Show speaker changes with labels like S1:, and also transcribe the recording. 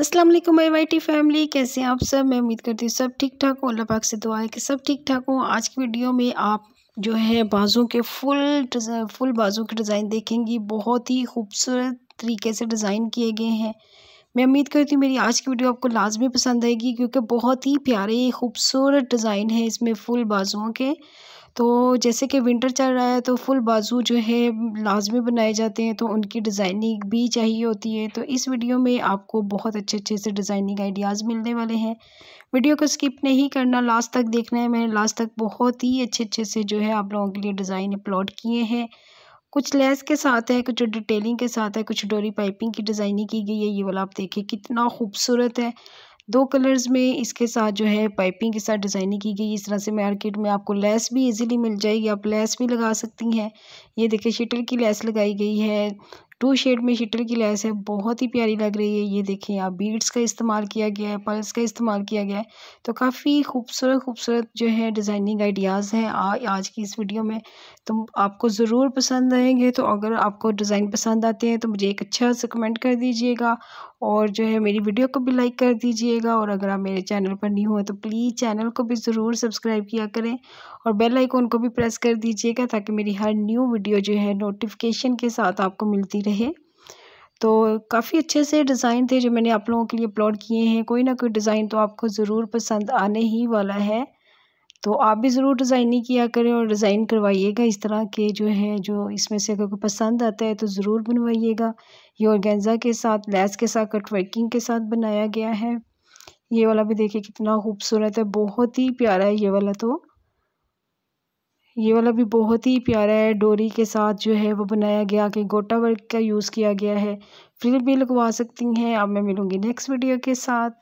S1: अस्सलाम वालेकुम माई Y T family कैसे हैं आप सब मैं उम्मीद करती हूँ सब ठीक ठाक हो अल्लाह पाक से दुआ है कि सब ठीक ठाक हो आज की वीडियो में आप जो है बाजू के फुल फुल बाजू के डिज़ाइन देखेंगी बहुत ही खूबसूरत तरीके से डिज़ाइन किए गए हैं मैं उम्मीद करती हूँ मेरी आज की वीडियो आपको लाजमी पसंद आएगी क्योंकि बहुत ही प्यारे खूबसूरत डिज़ाइन है इसमें फुल बाजुओं के तो जैसे कि विंटर चल रहा है तो फुल बाज़ू जो है लाज़मी बनाए जाते हैं तो उनकी डिज़ाइनिंग भी चाहिए होती है तो इस वीडियो में आपको बहुत अच्छे अच्छे से डिज़ाइनिंग आइडियाज़ मिलने वाले हैं वीडियो को स्किप नहीं करना लास्ट तक देखना है मैंने लास्ट तक बहुत ही अच्छे अच्छे से जो है आप लोगों के लिए डिज़ाइन अपलोड किए हैं कुछ लेस के साथ है कुछ डिटेलिंग के साथ है कुछ डोरी पाइपिंग की डिज़ाइनिंग की गई है ये वाला आप देखिए कितना खूबसूरत है दो कलर्स में इसके साथ जो है पाइपिंग के साथ डिज़ाइनिंग की गई इस तरह से मार्केट में आपको लेस भी इजीली मिल जाएगी आप लेस भी लगा सकती हैं ये देखिए शटल की लेस लगाई गई है टू शेड में शीटर की लैस है बहुत ही प्यारी लग रही है ये देखें आप बीड्स का इस्तेमाल किया गया है पर्ल्स का इस्तेमाल किया गया है तो काफ़ी खूबसूरत खूबसूरत जो है डिज़ाइनिंग आइडियाज़ हैं आज की इस वीडियो में तो आपको ज़रूर पसंद आएंगे तो अगर आपको डिज़ाइन पसंद आते हैं तो मुझे एक अच्छा सा कमेंट कर दीजिएगा और जो है मेरी वीडियो को भी लाइक कर दीजिएगा और अगर आप मेरे चैनल पर नहीं हुए तो प्लीज़ चैनल को भी ज़रूर सब्सक्राइब किया करें और बेल आइकॉन को भी प्रेस कर दीजिएगा ताकि मेरी हर न्यू वीडियो जो है नोटिफिकेशन के साथ आपको मिलती रहे हैं तो काफ़ी अच्छे से डिज़ाइन थे जो मैंने आप लोगों के लिए अपलोड किए हैं कोई ना कोई डिज़ाइन तो आपको ज़रूर पसंद आने ही वाला है तो आप भी ज़रूर डिज़ाइनिंग किया करें और डिज़ाइन करवाइएगा इस तरह के जो है जो इसमें से अगर कोई पसंद आता है तो ज़रूर बनवाइएगा ये गेंजा के साथ लैस के साथ कट वर्किंग के साथ बनाया गया है ये वाला भी देखिए कितना खूबसूरत है बहुत ही प्यारा है ये वाला तो ये वाला भी बहुत ही प्यारा है डोरी के साथ जो है वो बनाया गया कि गोटा वर्क का यूज़ किया गया है फ्रिल भी लगवा सकती हैं अब मैं मिलूँगी नेक्स्ट वीडियो के साथ